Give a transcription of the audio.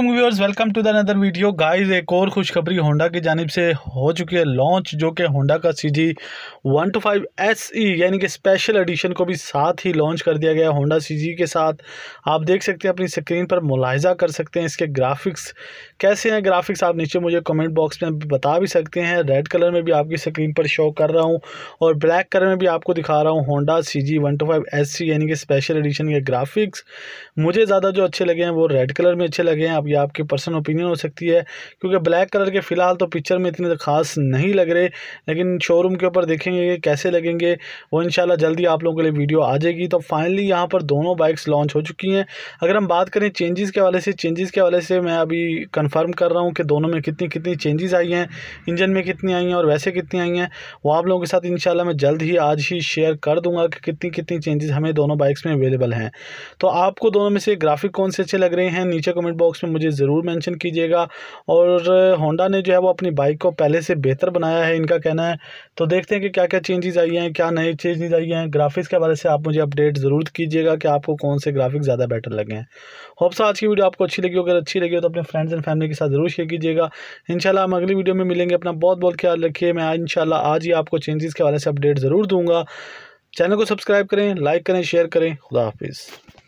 viewers welcome to the another video guys एक और खुशखबरी होंडा की जानब से हो चुकी है लॉन्च जो कि होंडा का C G one two five S E यानी कि स्पेशल एडिशन को भी साथ ही लॉन्च कर दिया गया होंडा सी जी के साथ आप देख सकते हैं अपनी स्क्रीन पर मुलायजा कर सकते हैं इसके ग्राफिक्स कैसे हैं ग्राफिक्स आप नीचे मुझे कमेंट बॉक्स में बता भी सकते हैं रेड कलर में भी आपकी स्क्रीन पर शो कर रहा हूँ और ब्लैक कलर में भी आपको दिखा रहा हूँ Honda C G one two five S E यानी कि स्पेशल एडिशन के ग्राफिक्स मुझे ज़्यादा जो अच्छे लगे हैं वो रेड कलर में अच्छे लगे हैं आप या आपकी पर्सनल ओपिनियन हो सकती है क्योंकि ब्लैक कलर के फ़िलहाल तो पिक्चर में इतने तो ख़ास नहीं लग रहे लेकिन शोरूम के ऊपर देखेंगे कैसे लगेंगे वो इन जल्दी आप लोगों के लिए वीडियो आ जाएगी तो फाइनली यहाँ पर दोनों बाइक्स लॉन्च हो चुकी हैं अगर हम बात करें चेंजेस के वाले से चेंजेस के वाले से मैं अभी कन्फर्म कर रहा हूँ कि दोनों में कितनी कितनी चेंजेस आई हैं इंजन में कितनी आई हैं और वैसे कितनी आई हैं वो आप लोगों के साथ इन मैं जल्द ही आज ही शेयर कर दूंगा कि कितनी कितनी चेंजेस हमें दोनों बाइक्स में अवेलेबल हैं तो आपको दोनों में से ग्राफिक कौन से अच्छे लग रहे हैं नीचे कमेंट बॉक्स में मुझे ज़रूर मेंशन कीजिएगा और होंडा ने जो है वो अपनी बाइक को पहले से बेहतर बनाया है इनका कहना है तो देखते हैं कि क्या क्या चेंजेस आई हैं क्या नए चेंजेज आई हैं ग्राफिक्स के बारे से आप मुझे अपडेट ज़रूर कीजिएगा कि आपको कौन से ग्राफिक ज़्यादा बेटर लगे हैं होप्स आज की वीडियो आपको अच्छी लगी अगर अच्छी लगी हो तो अपने फ्रेंड्स एंड फैमिली के साथ ज़रूर शेयर कीजिएगा इन हम अगली वीडियो में मिलेंगे अपना बहुत बहुत ख्याल रखिए मैं इन आज ही आपको चेंजेस के बारे से अपडेट ज़रूर दूँगा चैनल को सब्सक्राइब करें लाइक करें शेयर करें खुदा हाफिज़